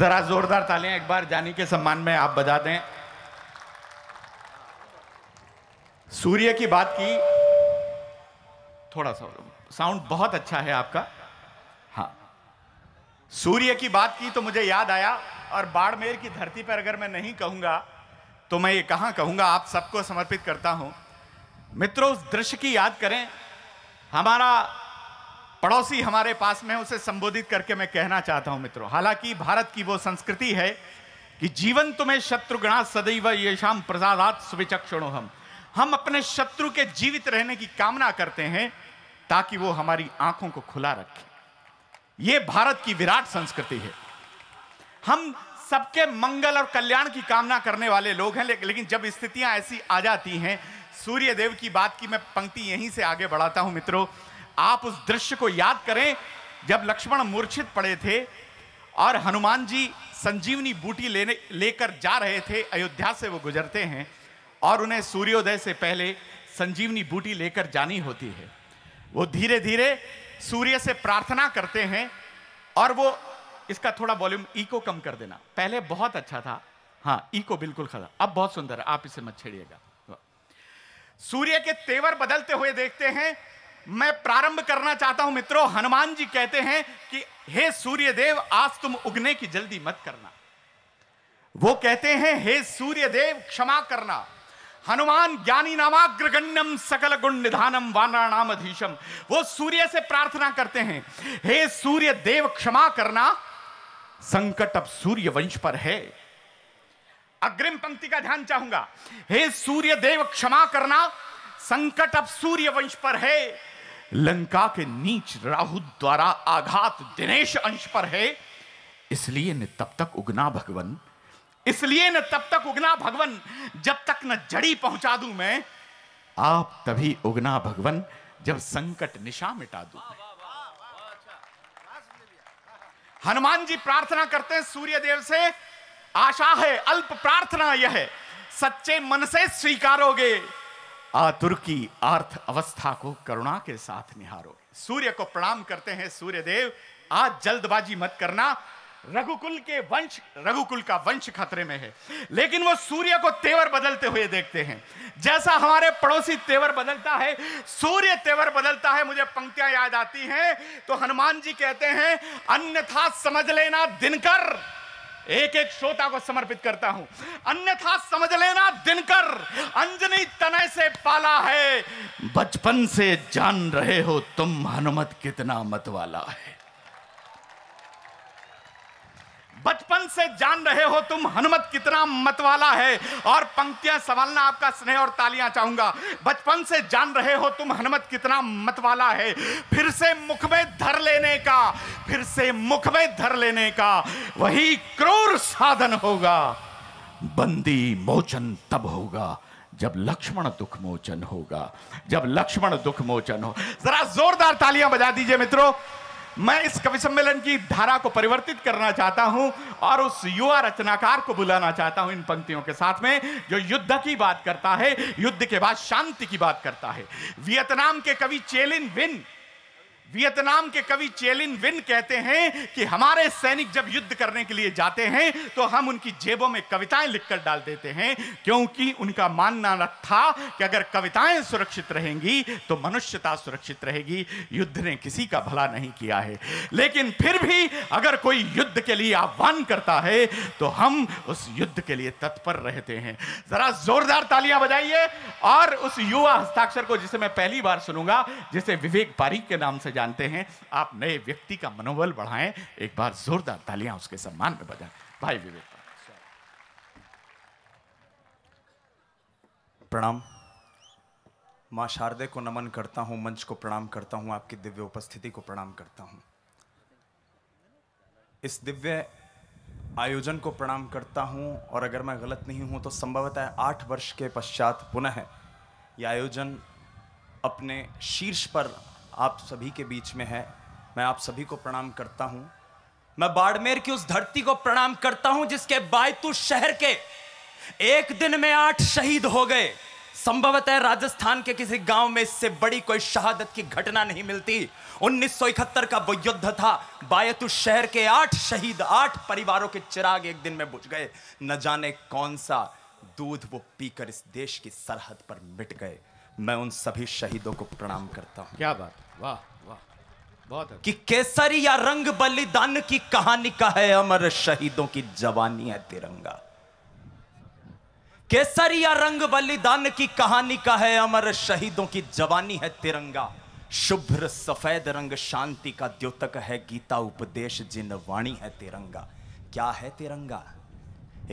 जरा जोरदार तालियां एक बार जानी के सम्मान में आप बजा दें सूर्य की बात की थोड़ा सा साउंड बहुत अच्छा है आपका हाँ सूर्य की बात की तो मुझे याद आया और बाड़मेर की धरती पर अगर मैं नहीं कहूंगा तो मैं ये कहां कहूंगा आप सबको समर्पित करता हूं मित्रों उस दृश्य की याद करें हमारा पड़ोसी हमारे पास में उसे संबोधित करके मैं कहना चाहता हूं मित्रों हालांकि भारत की वो संस्कृति है कि जीवन तुम्हें शत्रुगणा सदैव ये शाम प्रसादात सुविचक्षण हम हम अपने शत्रु के जीवित रहने की कामना करते हैं ताकि वो हमारी आंखों को खुला रखे ये भारत की विराट संस्कृति है हम सबके मंगल और कल्याण की कामना करने वाले लोग हैं ले, लेकिन जब स्थितियां ऐसी आ जाती हैं देव की बात की मैं पंक्ति यहीं से आगे बढ़ाता हूं मित्रों आप उस दृश्य को याद करें जब लक्ष्मण मूर्छित पड़े थे और हनुमान जी संजीवनी बूटी लेने लेकर जा रहे थे अयोध्या से वो गुजरते हैं और उन्हें सूर्योदय से पहले संजीवनी बूटी लेकर जानी होती है वो धीरे धीरे सूर्य से प्रार्थना करते हैं और वो इसका थोड़ा वॉल्यूम ई को कम कर देना पहले बहुत अच्छा था हाँ ई को बिल्कुल खड़ा अब बहुत सुंदर है आप इसे मत छेड़िएगा सूर्य के तेवर बदलते हुए देखते हैं मैं प्रारंभ करना चाहता हूं मित्रों हनुमान जी कहते हैं कि हे सूर्यदेव आज तुम उगने की जल्दी मत करना वो कहते हैं हे सूर्यदेव क्षमा करना हनुमान ज्ञानी नामाग्रगण्यम सकल गुण निधानम वानराणामधीशम वो सूर्य से प्रार्थना करते हैं हे सूर्य देव क्षमा करना संकट अब सूर्य वंश पर है अग्रिम पंक्ति का ध्यान चाहूंगा हे सूर्य देव क्षमा करना संकट अब सूर्य वंश पर है लंका के नीच राहु द्वारा आघात दिनेश अंश पर है इसलिए न तब तक उगना भगवन इसलिए न तब तक उगना भगवन जब तक न जड़ी पहुंचा दू मैं आप तभी उगना भगवन जब संकट निशा मिटा दू हनुमान जी प्रार्थना करते हैं सूर्य देव से आशा है अल्प प्रार्थना यह है सच्चे मन से स्वीकारोगे आतुर अर्थ अवस्था को करुणा के साथ निहारो सूर्य को प्रणाम करते हैं सूर्य देव आज जल्दबाजी मत करना रघुकुल के वंश रघुकुल का वंश खतरे में है लेकिन वो सूर्य को तेवर बदलते हुए देखते हैं जैसा हमारे पड़ोसी तेवर बदलता है सूर्य तेवर बदलता है मुझे पंक्तियां याद आती हैं तो हनुमान जी कहते हैं अन्यथा समझ लेना दिनकर एक एक श्रोता को समर्पित करता हूं अन्यथा समझ लेना दिनकर अंजनी तनय से पाला है बचपन से जान रहे हो तुम हनुमत कितना मत वाला है बचपन से जान रहे हो तुम हनुमत कितना मतवाला है और पंक्तियां संभालना आपका स्नेह और तालियां चाहूंगा बचपन से जान रहे हो तुम हनुमत कितना मतवाला है फिर से मुख में धर लेने का फिर से मुख में धर लेने का वही क्रूर साधन होगा बंदी मोचन तब होगा जब लक्ष्मण दुख मोचन होगा जब लक्ष्मण दुख मोचन हो जरा जोरदार तालियां बजा दीजिए मित्रों मैं इस कवि सम्मेलन की धारा को परिवर्तित करना चाहता हूं और उस युवा रचनाकार को बुलाना चाहता हूं इन पंक्तियों के साथ में जो युद्ध की बात करता है युद्ध के बाद शांति की बात करता है वियतनाम के कवि चेलिन विन वियतनाम के कवि चेलिन विन कहते हैं कि हमारे सैनिक जब युद्ध करने के लिए जाते हैं तो हम उनकी जेबों में कविताएं लिखकर डाल देते हैं क्योंकि उनका मानना था कि अगर कविताएं सुरक्षित रहेंगी तो मनुष्यता सुरक्षित रहेगी युद्ध ने किसी का भला नहीं किया है लेकिन फिर भी अगर कोई युद्ध के लिए आह्वान करता है तो हम उस युद्ध के लिए तत्पर रहते हैं जरा जोरदार तालियां बजाइए और उस युवा हस्ताक्षर को जिसे मैं पहली बार सुनूंगा जिसे विवेक पारीक के नाम से जानते हैं आप नए व्यक्ति का मनोबल बढ़ाएं एक बार जोरदार तालियां उसके सम्मान में बजाएं भाई विवेक प्रणाम माँ शारदे को नमन करता हूँ मंच को प्रणाम करता हूँ आपकी दिव्य उपस्थिति को प्रणाम करता हूँ इस दिव्य आयोजन को प्रणाम करता हूँ और अगर मैं गलत नहीं हूँ तो संभवतः आठ वर्ष के पश्चात पुनः यह आयोजन अपने शीर्ष पर आप सभी के बीच में है मैं आप सभी को प्रणाम करता हूं मैं बाड़मेर की उस धरती को प्रणाम करता हूं जिसके बायतू शहर के एक दिन में आठ शहीद हो गए संभवतः राजस्थान के किसी गांव में इससे बड़ी कोई शहादत की घटना नहीं मिलती 1971 का वो युद्ध था बायतु शहर के आठ शहीद आठ परिवारों के चिराग एक दिन में बुझ गए न जाने कौन सा दूध वो पीकर इस देश की सरहद पर मिट गए मैं उन सभी शहीदों को प्रणाम करता हूं क्या बात वाह वाह बहुत अच्छा। कि केसर या रंग बलिदान की कहानी का है अमर शहीदों की जवानी है तिरंगा केसर या रंग बलिदान की कहानी का है अमर शहीदों की जवानी है तिरंगा शुभ्र सफेद रंग शांति का द्योतक है गीता उपदेश जिन वाणी है तिरंगा क्या है तिरंगा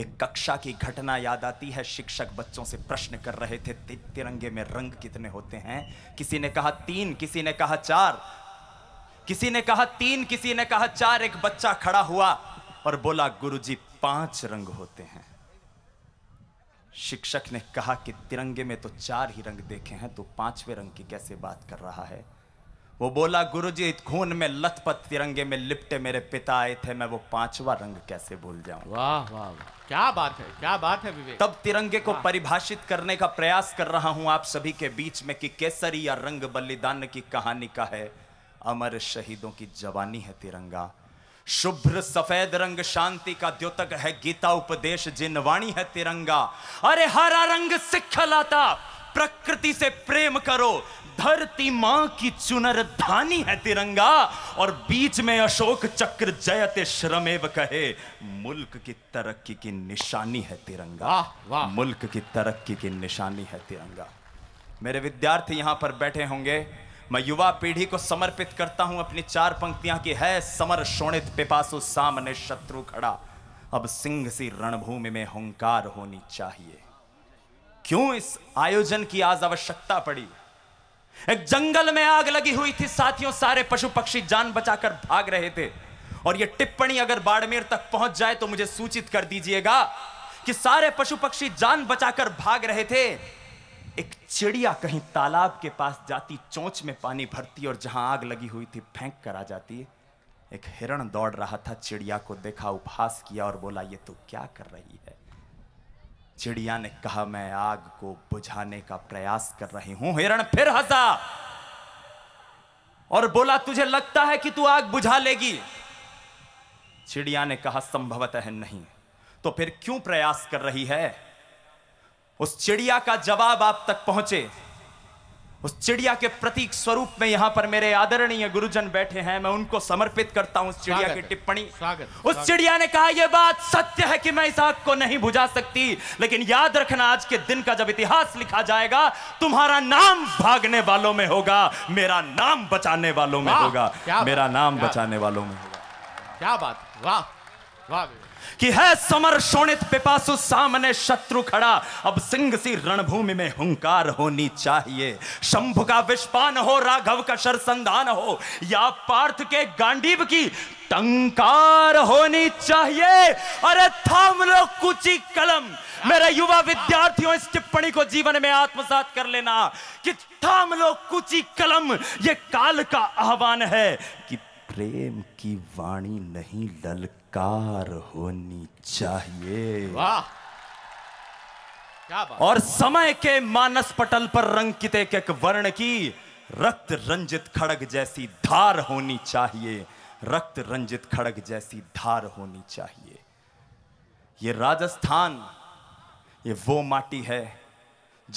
एक कक्षा की घटना याद आती है शिक्षक बच्चों से प्रश्न कर रहे थे तिरंगे में रंग कितने होते हैं किसी ने कहा तीन किसी ने कहा चार किसी ने कहा तीन किसी ने कहा चार एक बच्चा खड़ा हुआ और बोला गुरुजी पांच रंग होते हैं शिक्षक ने कहा कि तिरंगे में तो चार ही रंग देखे हैं तो पांचवें रंग की कैसे बात कर रहा है वो बोला गुरुजी खून में लथपथ तिरंगे में लिपटे मेरे पिता आए थे मैं वो पांचवा रंग कैसे भूल जाऊं वाह वाह वाह क्या बात है क्या बात है विवेक तब तिरंगे को परिभाषित करने का प्रयास कर रहा हूं आप सभी के बीच में कि केसरी या रंग बलिदान की कहानी का है अमर शहीदों की जवानी है तिरंगा शुभ्र सफेद रंग शांति का द्योतक है गीता उपदेश जिनवाणी है तिरंगा अरे हरा रंग सिख लाता प्रकृति से प्रेम करो धरती मां की चुनर धानी है तिरंगा और बीच में अशोक चक्र जयते श्रमेव कहे मुल्क की तरक्की की निशानी है तिरंगा वाह मुल्क की तरक्की की निशानी है तिरंगा मेरे विद्यार्थी यहां पर बैठे होंगे मैं युवा पीढ़ी को समर्पित करता हूं अपनी चार पंक्तियां की है समर शोणित पिपासु सामने शत्रु खड़ा अब सिंह सी रणभूमि में हंकार होनी चाहिए क्यों इस आयोजन की आज आवश्यकता पड़ी एक जंगल में आग लगी हुई थी साथियों सारे पशु पक्षी जान बचाकर भाग रहे थे और यह टिप्पणी अगर बाड़मेर तक पहुंच जाए तो मुझे सूचित कर दीजिएगा कि सारे पशु पक्षी जान बचाकर भाग रहे थे एक चिड़िया कहीं तालाब के पास जाती चोंच में पानी भरती और जहां आग लगी हुई थी फेंक कर आ जाती एक हिरण दौड़ रहा था चिड़िया को देखा उपहास किया और बोला ये तो क्या कर रही है चिड़िया ने कहा मैं आग को बुझाने का प्रयास कर रही हूं हिरण फिर हंसा और बोला तुझे लगता है कि तू आग बुझा लेगी चिड़िया ने कहा संभवतः नहीं तो फिर क्यों प्रयास कर रही है उस चिड़िया का जवाब आप तक पहुंचे उस चिड़िया के प्रतीक स्वरूप में यहाँ पर मेरे आदरणीय गुरुजन बैठे हैं मैं उनको समर्पित करता हूँ उस चिड़िया की टिप्पणी उस चिड़िया ने कहा यह बात सत्य है कि मैं इस आग को नहीं बुझा सकती लेकिन याद रखना आज के दिन का जब इतिहास लिखा जाएगा तुम्हारा नाम भागने वालों में होगा मेरा नाम बचाने वालों में होगा मेरा नाम बचाने वालों में होगा क्या बात वाह वाह कि है समर शोणित पिपासु सामने शत्रु खड़ा अब सिंह सी रणभूमि में हुंकार होनी चाहिए शंभु का विष्पान हो राघव का शरसंधान हो या पार्थ के गांडीव की टंकार होनी चाहिए अरे थाम लो कुची कलम मेरे युवा विद्यार्थियों इस टिप्पणी को जीवन में आत्मसात कर लेना कि थाम लो कुची कलम ये काल का आह्वान है कि प्रेम की वाणी नहीं ललकार होनी चाहिए वाह और समय के मानस पटल पर रंकित एक एक वर्ण की रक्त रंजित खड़ग जैसी धार होनी चाहिए रक्त रंजित खड़ग जैसी धार होनी चाहिए ये राजस्थान ये वो माटी है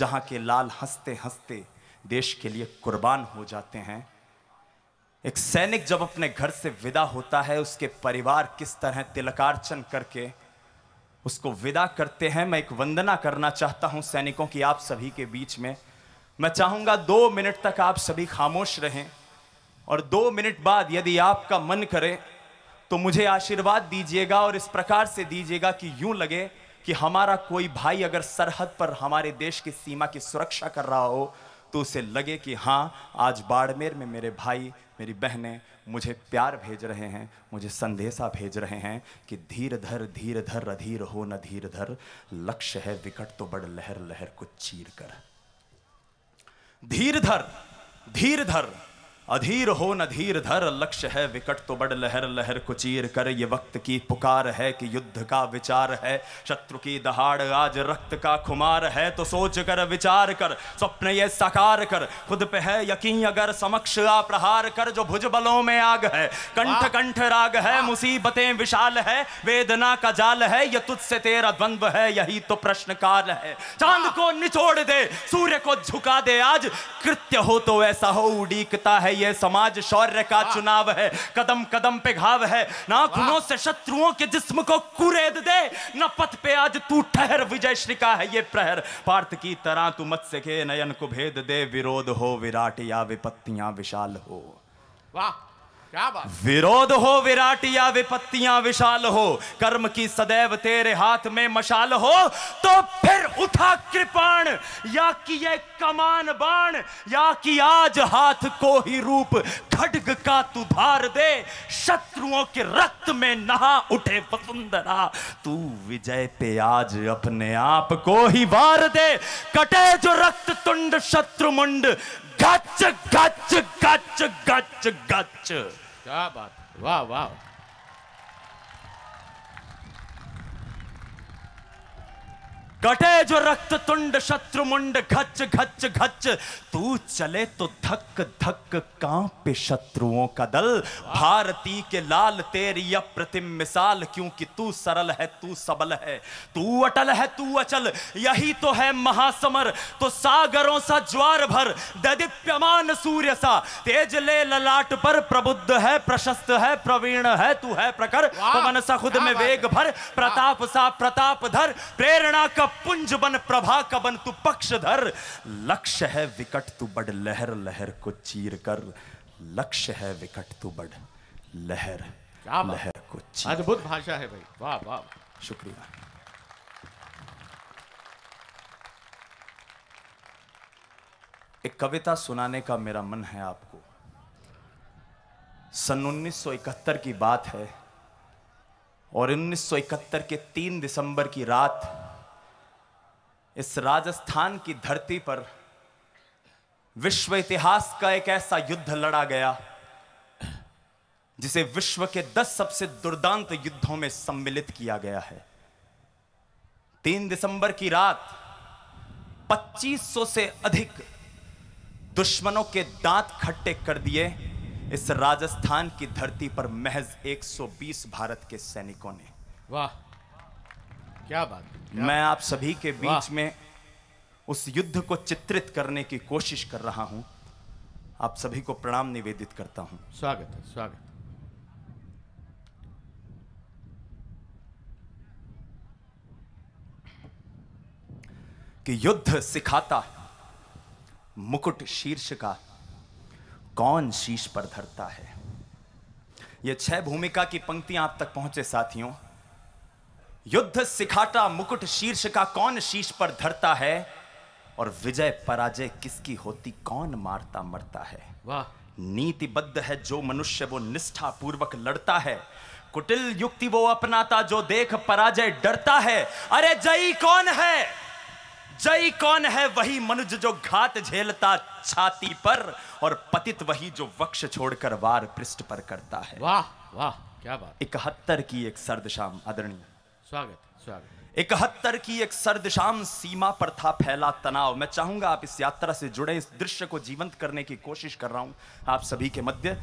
जहां के लाल हंसते हंसते देश के लिए कुर्बान हो जाते हैं एक सैनिक जब अपने घर से विदा होता है उसके परिवार किस तरह तिलकार्चन करके उसको विदा करते हैं मैं एक वंदना करना चाहता हूं सैनिकों की आप सभी के बीच में मैं चाहूंगा दो मिनट तक आप सभी खामोश रहें और दो मिनट बाद यदि आपका मन करे तो मुझे आशीर्वाद दीजिएगा और इस प्रकार से दीजिएगा कि यूं लगे कि हमारा कोई भाई अगर सरहद पर हमारे देश की सीमा की सुरक्षा कर रहा हो तो उसे लगे कि हाँ आज बाड़मेर में मेरे भाई मेरी बहनें मुझे प्यार भेज रहे हैं मुझे संदेशा भेज रहे हैं कि धीर धर धीर धर अधीर हो न धीर धर लक्ष्य है विकट तो बड़ लहर लहर को चीर कर धीर धर धीर धर अधीर हो धीर धर लक्ष्य है विकट तो बड़ लहर लहर कुचीर कर ये वक्त की पुकार है कि युद्ध का विचार है शत्रु की दहाड़ आज रक्त का खुमार है तो सोच कर विचार कर स्वप्न ये साकार कर खुद पे है यकीन अगर समक्ष आ प्रहार कर जो भुज बलों में आग है कंठ कंठ राग है मुसीबतें विशाल है वेदना का जाल है ये तुझसे तेरा द्वंद्व है यही तो प्रश्न काल है चांद को निचोड़ दे सूर्य को झुका दे आज कृत्य हो तो ऐसा हो उड़ीकता है है ये समाज शौर्य का चुनाव है कदम कदम पे घाव है ना नाखूनों से शत्रुओं के जिस्म को कुरेद दे न पथ पे आज तू ठहर विजय श्री का है ये प्रहर पार्थ की तरह तू मत सके नयन को भेद दे विरोध हो विराट या विपत्तियां विशाल हो वाह क्या बात विरोध हो विराट या विपत्तियां विशाल हो कर्म की सदैव तेरे हाथ में मशाल हो तो फिर उठा कृपाण या कि ये कमान बाण या कि आज हाथ को ही रूप खड्ग का तू धार दे शत्रुओं के रक्त में नहा उठे वसुंधरा तू विजय पे आज अपने आप को ही वार दे कटे जो रक्त तुंड शत्रु मुंड गच गच गच गच गच, गच। क्या बात वाह वाह कटे जो रक्त तुंड शत्रु मुंड घच घच घच तू चले तो धक धक कांपे शत्रुओं का दल भारती के लाल तेरी अप्रतिम मिसाल क्योंकि तू सरल है तू सबल है तू अटल है तू अचल यही तो है महासमर तो सागरों सा ज्वार भर ददिप्यमान सूर्य सा तेज ले ललाट पर प्रबुद्ध है प्रशस्त है प्रवीण है तू है प्रखर तो मन सा खुद में वेग भर प्रताप सा प्रताप धर प्रेरणा का पुंज बन प्रभा का बन तू पक्षधर लक्ष्य है विकट तू बड़ लहर लहर को चीर कर लक्ष्य है विकट तू बड़ लहर लहर को चीर अद्भुत भाषा है भाई वाह वाह शुक्रिया एक कविता सुनाने का मेरा मन है आपको सन 1971 की बात है और 1971 के 3 दिसंबर की रात इस राजस्थान की धरती पर विश्व इतिहास का एक ऐसा युद्ध लड़ा गया जिसे विश्व के दस सबसे दुर्दांत युद्धों में सम्मिलित किया गया है तीन दिसंबर की रात 2500 से अधिक दुश्मनों के दांत खट्टे कर दिए इस राजस्थान की धरती पर महज 120 भारत के सैनिकों ने वाह क्या बात क्या मैं आप सभी के बीच में उस युद्ध को चित्रित करने की कोशिश कर रहा हूं आप सभी को प्रणाम निवेदित करता हूं स्वागत है स्वागत कि युद्ध सिखाता है मुकुट शीर्ष का कौन शीश पर धरता है यह छह भूमिका की पंक्तियां आप तक पहुंचे साथियों युद्ध सिखाटा मुकुट शीर्ष का कौन शीर्ष पर धरता है और विजय पराजय किसकी होती कौन मारता मरता है वाह नीतिबद्ध है जो मनुष्य वो निष्ठा पूर्वक लड़ता है कुटिल युक्ति वो अपनाता जो देख पराजय डरता है अरे जई कौन है जई कौन है वही मनुष्य जो घात झेलता छाती पर और पतित वही जो वक्ष छोड़कर वार पृष्ठ पर करता है वाह वाह क्या बात इकहत्तर की एक सर्द शाम आदरणीय स्वागत स्वागत इकहत्तर की एक सर्द शाम सीमा पर था फैला तनाव मैं चाहूंगा आप इस यात्रा से जुड़े इस दृश्य को जीवंत करने की कोशिश कर रहा हूं आप सभी के मध्य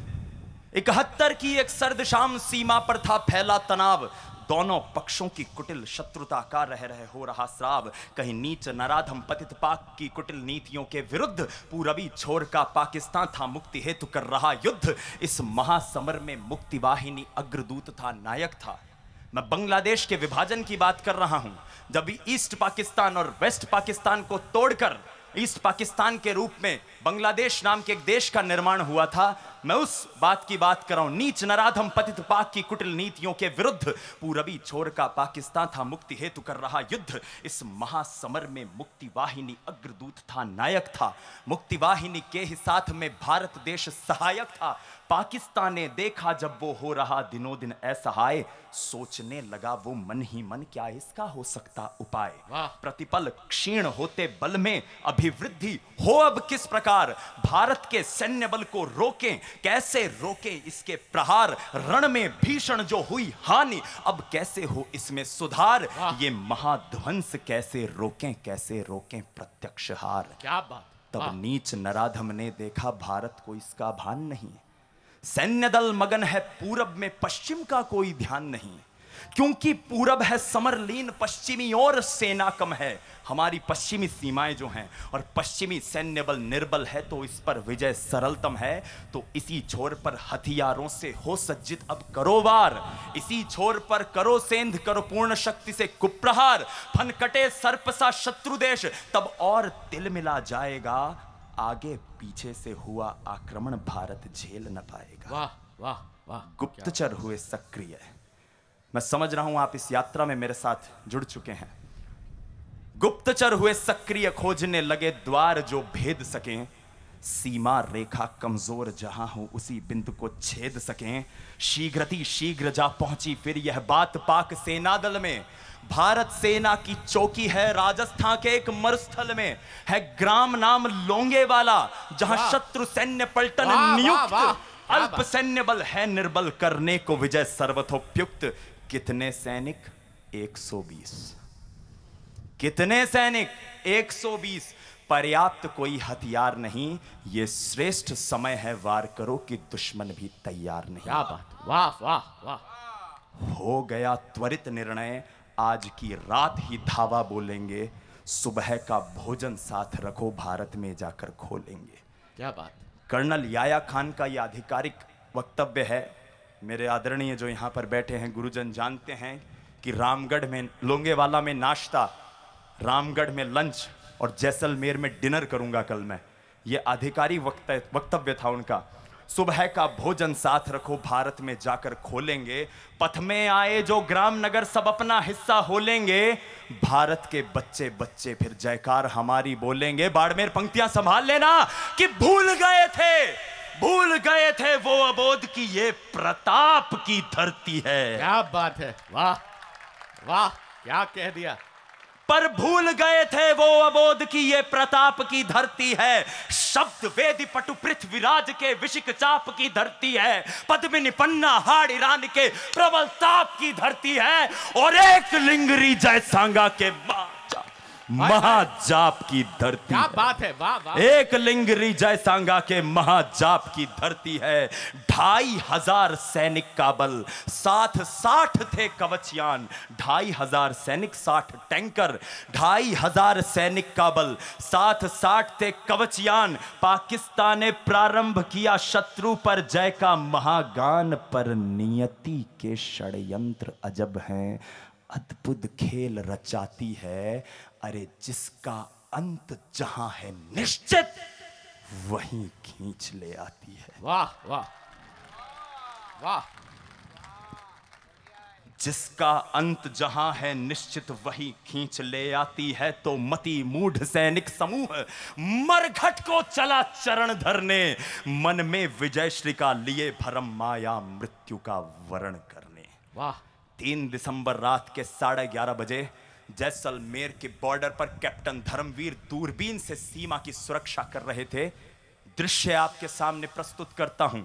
इकहत्तर की एक सर्द शाम सीमा पर था फैला तनाव दोनों पक्षों की कुटिल शत्रुता का रह रहे हो रहा श्राव कहीं नीच नराधम पतित पाक की कुटिल नीतियों के विरुद्ध पूरबी छोर का पाकिस्तान था मुक्ति हेतु कर रहा युद्ध इस महासमर में मुक्ति वाहिनी अग्रदूत था नायक था मैं बांग्लादेश के विभाजन की बात कर रहा हूं जब ईस्ट पाकिस्तान और वेस्ट पाकिस्तान को तोड़कर ईस्ट पाकिस्तान के रूप में बांग्लादेश नाम के एक देश का निर्माण हुआ था मैं उस बात की बात कर रहा हूं नीच नराधम पतित पाक की कुटिल नीतियों के विरुद्ध पूरबी छोर का पाकिस्तान था मुक्ति हेतु कर रहा युद्ध इस महासमर में मुक्ति वाहिनी अग्रदूत था नायक था मुक्ति वाहिनी के ही साथ में भारत देश सहायक था पाकिस्तान ने देखा जब वो हो रहा दिनों दिन असहाय सोचने लगा वो मन ही मन क्या इसका हो सकता उपाय प्रतिपल क्षीण होते बल में अभिवृद्धि हो अब किस प्रकार भारत के सैन्य बल को रोकें कैसे रोकें इसके प्रहार रण में भीषण जो हुई हानि अब कैसे हो इसमें सुधार ये महाध्वंस कैसे रोकें कैसे रोकें प्रत्यक्ष हार क्या बात तब नीच नराधम ने देखा भारत को इसका भान नहीं है सैन्य दल मगन है पूरब में पश्चिम का कोई ध्यान नहीं क्योंकि पूरब है समरलीन पश्चिमी और सेना कम है हमारी पश्चिमी सीमाएं जो हैं और पश्चिमी सैन्य बल निर्बल है तो इस पर विजय सरलतम है तो इसी छोर पर हथियारों से हो सज्जित अब करो वार इसी छोर पर करो सेंध करो पूर्ण शक्ति से कुप्रहार फनकटे सर्पसा शत्रु देश तब और तिल मिला जाएगा आगे पीछे से हुआ आक्रमण भारत झेल न पाएगा वाह वाह वाह गुप्तचर हुए सक्रिय मैं समझ रहा हूं आप इस यात्रा में मेरे साथ जुड़ चुके हैं गुप्तचर हुए सक्रिय खोजने लगे द्वार जो भेद सके सीमा रेखा कमजोर जहां हो उसी बिंदु को छेद सके शीघ्रति शीघ्र जा पहुंची फिर यह बात पाक सेना दल में भारत सेना की चौकी है राजस्थान के एक मरुस्थल में है ग्राम नाम लोंगे वाला जहां शत्रु सैन्य पलटन नियुक्त अल्प सैन्य बल है निर्बल करने को विजय सर्वथोपयुक्त कितने सैनिक 120 कितने सैनिक 120 पर्याप्त कोई हथियार नहीं ये श्रेष्ठ समय है वार करो कि दुश्मन भी तैयार नहीं क्या बात वाह वाह वाह हो गया त्वरित निर्णय आज की रात ही धावा बोलेंगे सुबह का भोजन साथ रखो भारत में जाकर खोलेंगे क्या बात कर्नल याया खान का यह आधिकारिक वक्तव्य है मेरे आदरणीय जो यहाँ पर बैठे हैं गुरुजन जानते हैं कि रामगढ़ में लोंगेवाला में नाश्ता रामगढ़ में लंच और जैसलमेर में डिनर करूंगा कल मैं ये आधिकारिक वक्तव्य था उनका सुबह का भोजन साथ रखो भारत में जाकर खोलेंगे पथ में आए जो ग्राम नगर सब अपना हिस्सा हो लेंगे भारत के बच्चे बच्चे फिर जयकार हमारी बोलेंगे बाड़मेर पंक्तियां संभाल लेना कि भूल गए थे भूल गए थे वो अबोध की ये प्रताप की धरती है क्या बात है वाह वाह क्या कह दिया पर भूल गए थे वो अबोध की ये प्रताप की धरती है शब्द वेद पटु पृथ्वीराज के विशिक चाप की धरती है पद्मिनी पन्ना हाड़ ईरान के प्रबल ताप की धरती है और एक लिंगरी जय सांगा के बाद महाजाप की धरती क्या बात है वाह वाह एक लिंग रिजय सांगा के महाजाप की धरती है ढाई हजार सैनिक का बल साथ साठ थे कवचयान ढाई हजार सैनिक साठ टैंकर ढाई हजार सैनिक का बल साथ साठ थे कवचयान पाकिस्तान ने प्रारंभ किया शत्रु पर जय का महागान पर नियति के षडयंत्र अजब हैं अद्भुत खेल रचाती है अरे जिसका अंत जहां है निश्चित वहीं खींच ले आती है वाह वाह वाह जिसका अंत जहां है निश्चित वही खींच ले आती है तो मति मूढ़ सैनिक समूह मरघट को चला चरण धरने मन में विजय श्री का लिए भरम माया मृत्यु का वरण करने वाह तीन दिसंबर रात के साढ़े ग्यारह बजे जैसलमेर के बॉर्डर पर कैप्टन धर्मवीर दूरबीन से सीमा की सुरक्षा कर रहे थे दृश्य आपके सामने प्रस्तुत करता हूं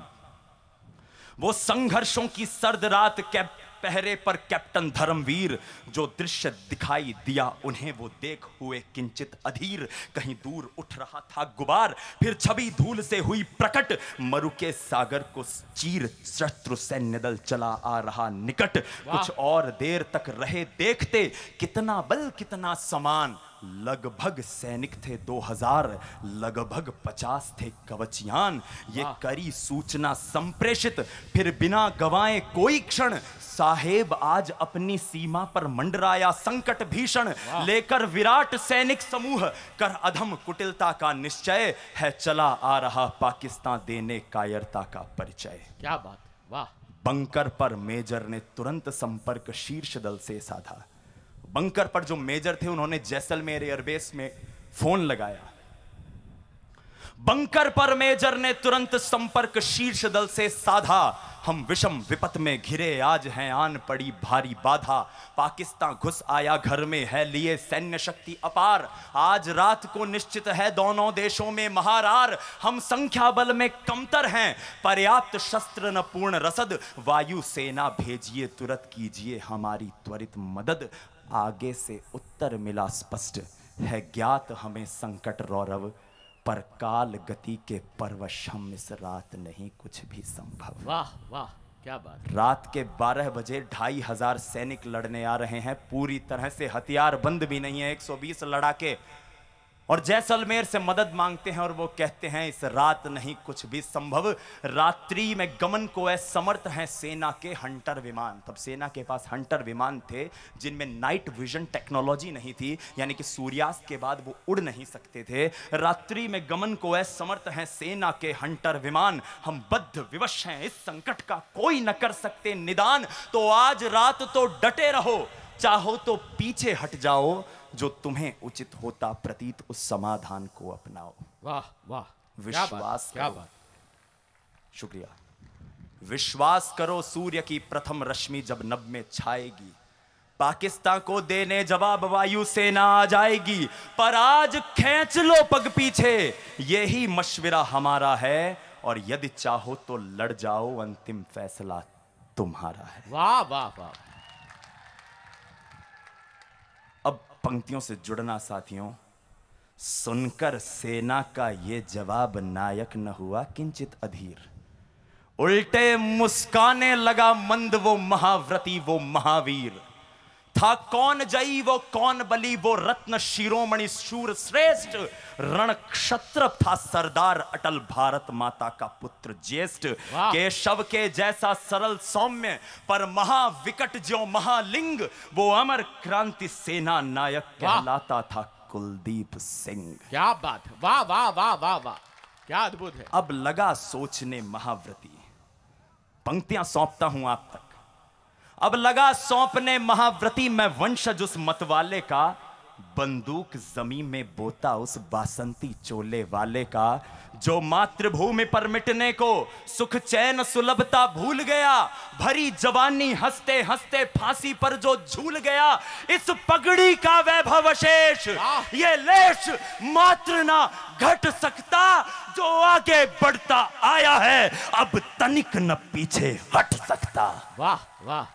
वो संघर्षों की सर्द रात कैप्टन पहरे पर कैप्टन धर्मवीर जो दृश्य दिखाई दिया उन्हें वो देख हुए किंचित अधीर कहीं दूर उठ रहा था गुबार फिर छवि धूल से हुई प्रकट मरु के सागर को चीर शत्रु सैन्य दल चला आ रहा निकट कुछ और देर तक रहे देखते कितना बल कितना समान लगभग सैनिक थे 2000 लगभग 50 थे कवचयान ये करी सूचना संप्रेषित फिर बिना गवाए कोई क्षण सा साहेब आज अपनी सीमा पर मंडराया संकट भीषण लेकर विराट सैनिक समूह कर अधम कुटिलता का निश्चय है चला आ रहा पाकिस्तान देने कायरता का परिचय क्या बात वाह बंकर पर मेजर ने तुरंत संपर्क शीर्ष दल से साधा बंकर पर जो मेजर थे उन्होंने जैसलमेर एयरबेस में फोन लगाया बंकर पर मेजर ने तुरंत संपर्क शीर्ष दल से साधा हम विषम विपत में घिरे आज हैं आन पड़ी भारी बाधा पाकिस्तान घुस आया घर में है लिए सैन्य शक्ति अपार आज रात को निश्चित है दोनों देशों में महारार हम संख्या बल में कमतर हैं पर्याप्त शस्त्र न पूर्ण रसद वायु सेना भेजिए तुरंत कीजिए हमारी त्वरित मदद आगे से उत्तर मिला स्पष्ट है ज्ञात हमें संकट रौरव पर काल गति के परवश हम इस रात नहीं कुछ भी संभव वाह वाह क्या बात रात के बारह बजे ढाई हजार सैनिक लड़ने आ रहे हैं पूरी तरह से हथियार बंद भी नहीं है 120 लड़ाके और जैसलमेर से मदद मांगते हैं और वो कहते हैं इस रात नहीं कुछ भी संभव रात्रि में गमन को है समर्थ हैं सेना के हंटर विमान तब सेना के पास हंटर विमान थे जिनमें नाइट विजन टेक्नोलॉजी नहीं थी यानी कि सूर्यास्त के बाद वो उड़ नहीं सकते थे रात्रि में गमन को है समर्थ हैं सेना के हंटर विमान हम बद्ध विवश हैं इस संकट का कोई न कर सकते निदान तो आज रात तो डटे रहो चाहो तो पीछे हट जाओ जो तुम्हें उचित होता प्रतीत उस समाधान को अपनाओ वाह वाह विश्वास क्या बात शुक्रिया विश्वास करो सूर्य की प्रथम रश्मि जब नब में छाएगी पाकिस्तान को देने जवाब वायु सेना आ जाएगी पर आज खेच लो पग पीछे यही मशविरा हमारा है और यदि चाहो तो लड़ जाओ अंतिम फैसला तुम्हारा है वाह वाह वाह पंक्तियों से जुड़ना साथियों सुनकर सेना का ये जवाब नायक न हुआ किंचित अधीर उल्टे मुस्काने लगा मंद वो महाव्रती वो महावीर था कौन जई वो कौन बली वो रत्न शिरोमणि शूर श्रेष्ठ रण क्षत्र था सरदार अटल भारत माता का पुत्र ज्येष्ठ केशव के जैसा सरल सौम्य पर महाविकट जो महालिंग वो अमर क्रांति सेना नायक कहलाता था कुलदीप सिंह क्या बात वाह वाह वाह वाह वाह क्या अद्भुत है अब लगा सोचने महाव्रती पंक्तियां सौंपता हूं आप तक अब लगा सौंपने महाव्रती में वंशज उस मतवाले का बंदूक जमी में बोता उस बासंती चोले वाले का जो मातृभूमि पर मिटने को सुख चैन सुलभता भूल गया भरी जवानी हंसते हंसते फांसी पर जो झूल गया इस पगड़ी का वैभव शेष ये लेश मात्र ना घट सकता जो आगे बढ़ता आया है अब तनिक न पीछे हट सकता वाह वाह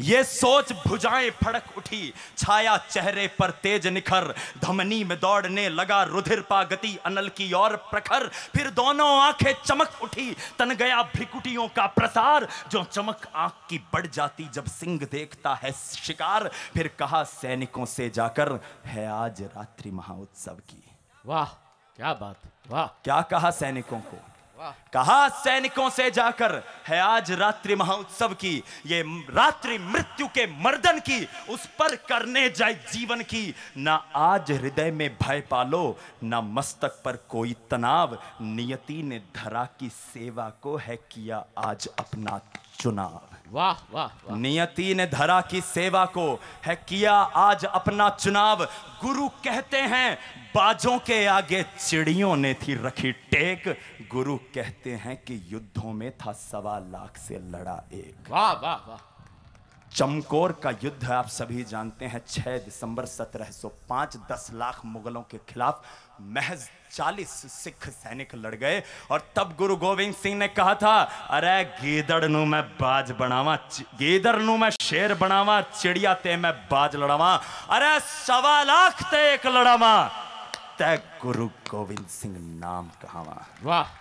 ये सोच भुजाएं फड़क उठी छाया चेहरे पर तेज निखर धमनी में दौड़ने लगा रुधिर पागति अनल की ओर प्रखर फिर दोनों आंखें चमक उठी तन गया भ्रिकुटियों का प्रसार जो चमक आंख की बढ़ जाती जब सिंह देखता है शिकार फिर कहा सैनिकों से जाकर है आज रात्रि महाउत्सव की वाह क्या बात वाह क्या कहा सैनिकों को कहा सैनिकों से जाकर है आज रात्रि महोत्सव की ये रात्रि मृत्यु के मर्दन की उस पर करने जाए जीवन की ना आज हृदय में भय पालो ना मस्तक पर कोई तनाव नियति ने धरा की सेवा को है किया आज अपना चुनाव वाह वाह नियति ने धरा की सेवा को है किया आज अपना चुनाव गुरु कहते हैं बाजों के आगे चिड़ियों ने थी रखी टेक गुरु कहते हैं कि युद्धों में था सवा लाख से लड़ा एक वाह वाह वाह चमकोर का युद्ध आप सभी जानते हैं 6 दिसंबर 1705 10 लाख मुगलों के खिलाफ महज चालीस सिख सैनिक लड़ गए और तब गुरु गोविंद सिंह ने कहा था अरे गेदड़ नू मैं बाज बनावा गेदड़ नू मैं शेर बनावा चिड़िया ते मैं बाज लड़ावा अरे सवा लाख ते एक लड़ावा ते गुरु गोविंद सिंह नाम कहावा वाह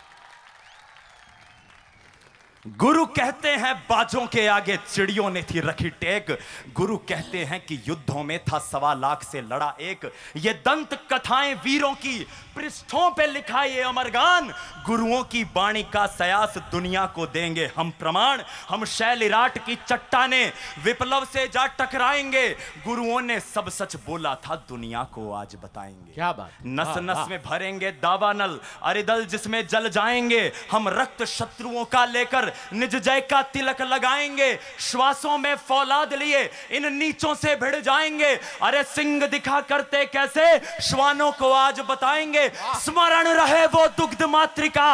गुरु कहते हैं बाजों के आगे चिड़ियों ने थी रखी टेक गुरु कहते हैं कि युद्धों में था सवा लाख से लड़ा एक ये दंत कथाएं वीरों की पृष्ठों पे लिखा ये अमरगान गुरुओं की वाणी का सयास दुनिया को देंगे हम प्रमाण हम शैलिराट की चट्टाने विप्लव से जा टकराएंगे गुरुओं ने सब सच बोला था दुनिया को आज बताएंगे क्या बात नस आ, नस आ, में भरेंगे दावानल अरिदल जिसमें जल जाएंगे हम रक्त शत्रुओं का लेकर निज जय का तिलक लगाएंगे श्वासों में फौलाद लिए इन नीचों से भिड़ जाएंगे अरे सिंह दिखा करते कैसे श्वानों को आज बताएंगे स्मरण रहे वो दुग्ध मातृका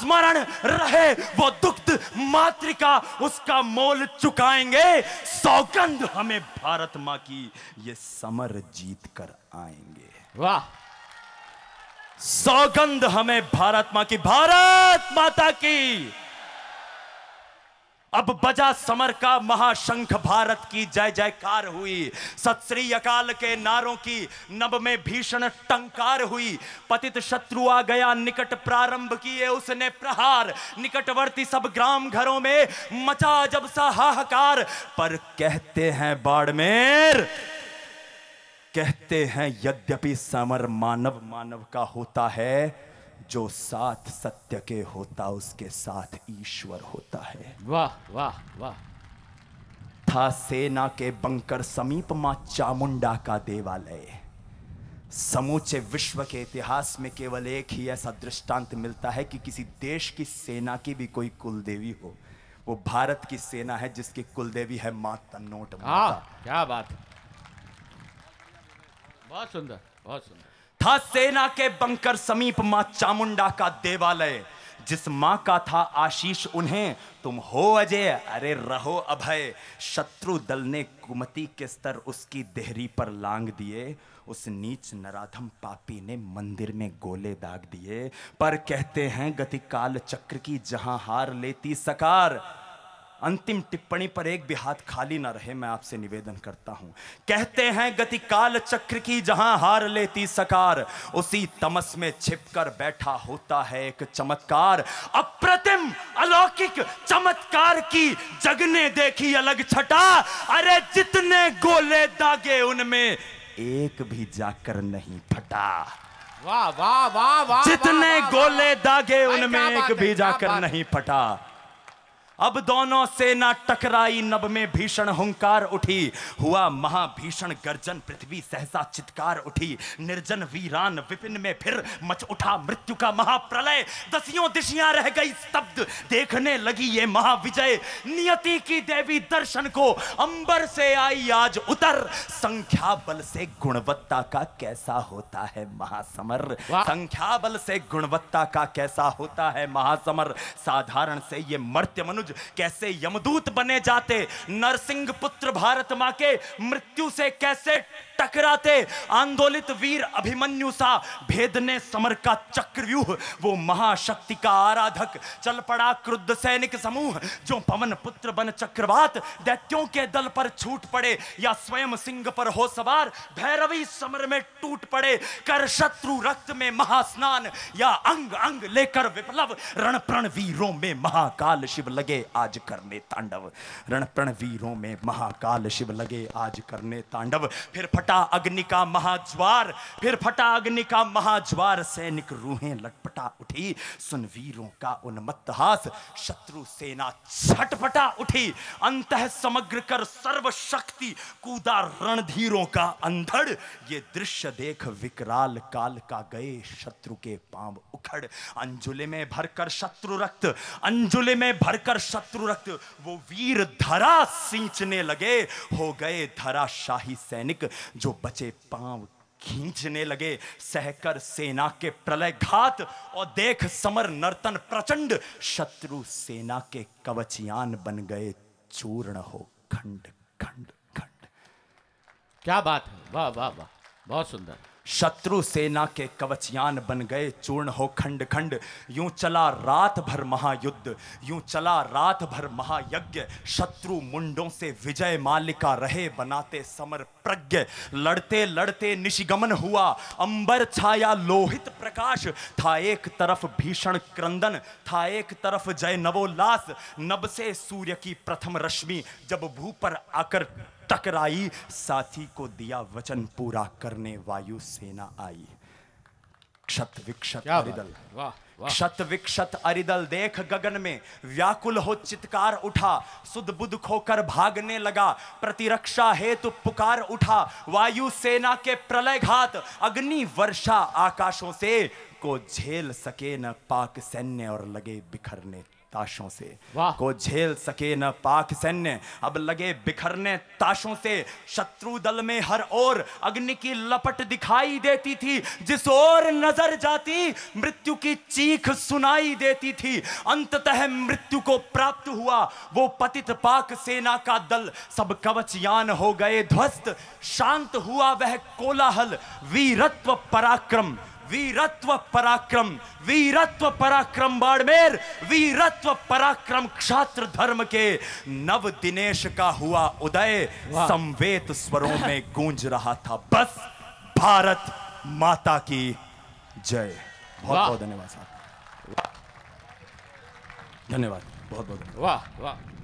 स्मरण रहे वो दुग्ध मातृका उसका मोल चुकाएंगे सौगंध हमें भारत माँ की ये समर जीत कर आएंगे वाह सौगंध हमें भारत माँ की भारत माता की अब बजा समर का महाशंख भारत की जय जयकार हुई सत श्री अकाल के नारों की नब में भीषण टंकार हुई पतित शत्रु आ गया निकट प्रारंभ किए उसने प्रहार निकटवर्ती सब ग्राम घरों में मचा जब सा हाहाकार पर कहते हैं बाड़मेर कहते हैं यद्यपि समर मानव मानव का होता है जो साथ सत्य के होता उसके साथ ईश्वर होता है वाह वाह वाह था सेना के बंकर समीप मां चामुंडा का देवालय समूचे विश्व के इतिहास में केवल एक ही ऐसा दृष्टांत मिलता है कि किसी देश की सेना की भी कोई कुलदेवी हो वो भारत की सेना है जिसकी कुलदेवी है मां तन्नोट माता हाँ, क्या बात बहुत सुंदर बहुत सुंदर था सेना के बंकर समीप मां चामुंडा का देवालय जिस मां का था आशीष उन्हें तुम हो अजय अरे रहो अभय शत्रु दल ने कुमति के स्तर उसकी देहरी पर लांग दिए उस नीच नराधम पापी ने मंदिर में गोले दाग दिए पर कहते हैं गतिकाल चक्र की जहां हार लेती सकार अंतिम टिप्पणी पर एक भी हाथ खाली ना रहे मैं आपसे निवेदन करता हूं कहते हैं गति काल चक्र की जहां हार लेती सकार उसी तमस में छिपकर बैठा होता है एक चमत्कार अप्रतिम अलौकिक चमत्कार की जगने देखी अलग छटा अरे जितने गोले दागे उनमें एक भी जाकर नहीं फटा वाह वाह वाह वाह जितने गोले दागे उनमें एक भी जाकर नहीं फटा अब दोनों सेना टकराई नब में भीषण हुंकार उठी हुआ महाभीषण गर्जन पृथ्वी सहसा चित्कार उठी निर्जन वीरान विपिन में फिर मच उठा मृत्यु का महाप्रलय दसियों दिशियां रह गई स्तब्ध देखने लगी ये महाविजय नियति की देवी दर्शन को अंबर से आई आज उतर संख्या बल से गुणवत्ता का कैसा होता है महासमर संख्या बल से गुणवत्ता का कैसा होता है महासमर साधारण से ये मर्त्य मनु अनुज कैसे यमदूत बने जाते नरसिंह पुत्र भारत माँ के मृत्यु से कैसे टकराते आंदोलित वीर अभिमन्यु सा भेद ने समर का चक्रव्यूह वो महाशक्ति का आराधक चल पड़ा क्रुद्ध सैनिक समूह जो पवन पुत्र बन चक्रवात दैत्यों के दल पर छूट पड़े या स्वयं सिंह पर हो सवार भैरवी समर में टूट पड़े कर शत्रु रक्त में महास्नान या अंग अंग लेकर विप्लव रण प्रण वीरों में महाकाल शिव लगे लगे आज करने तांडव रणप्रण वीरों में महाकाल शिव लगे आज करने तांडव फिर फटा अग्नि का महाज्वार फिर फटा अग्नि का महाज्वार सैनिक रूहें लटपटा उठी सुन वीरों का उन्मत्त हास शत्रु सेना छटपटा उठी अंत समग्र कर सर्वशक्ति कूदा रणधीरों का अंधड़ ये दृश्य देख विकराल काल का गए शत्रु के पांव उखड़ अंजुले में भरकर शत्रु रक्त अंजुले में भरकर शत्रु रक्त वो वीर धरा सिंचने लगे हो गए शाही सैनिक जो बचे पांव खींचने लगे सहकर सेना के प्रलय घात और देख समर नर्तन प्रचंड शत्रु सेना के कवचयान बन गए चूर्ण हो खंड खंड खंड क्या बात है वाह वाह वाह बहुत सुंदर शत्रु सेना के कवचयान बन गए चूर्ण हो खंड खंड यूं चला रात भर महायुद्ध यूं चला रात भर महायज्ञ शत्रु मुंडों से विजय मालिका रहे बनाते समर प्रज्ञ लड़ते लड़ते निशिगमन हुआ अंबर छाया लोहित प्रकाश था एक तरफ भीषण क्रंदन था एक तरफ जय नवोल्लास नब से सूर्य की प्रथम रश्मि जब भू पर आकर टकराई साथी को दिया वचन पूरा करने वायु सेना आई क्षत विक्षत अरिदल क्षत विक्षत अरिदल देख गगन में व्याकुल हो चित्कार उठा सुध बुध खोकर भागने लगा प्रतिरक्षा हेतु पुकार उठा वायु सेना के प्रलय घात अग्नि वर्षा आकाशों से को झेल सके न पाक सैन्य और लगे बिखरने ताशों से को झेल सके न पाक सैन्य अब लगे बिखरने ताशों से शत्रु दल में हर ओर अग्नि की लपट दिखाई देती थी जिस ओर नजर जाती मृत्यु की चीख सुनाई देती थी अंततः मृत्यु को प्राप्त हुआ वो पतित पाक सेना का दल सब कवच यान हो गए ध्वस्त शांत हुआ वह कोलाहल वीरत्व पराक्रम वीरत्व पराक्रम वीरत्व पराक्रम बाड़मेर वीरत्व पराक्रम क्षात्र धर्म के नव दिनेश का हुआ उदय संवेत स्वरों में गूंज रहा था बस भारत माता की जय बहुत बहुत धन्यवाद साहब धन्यवाद बहुत बहुत धन्यवाद वाह वाह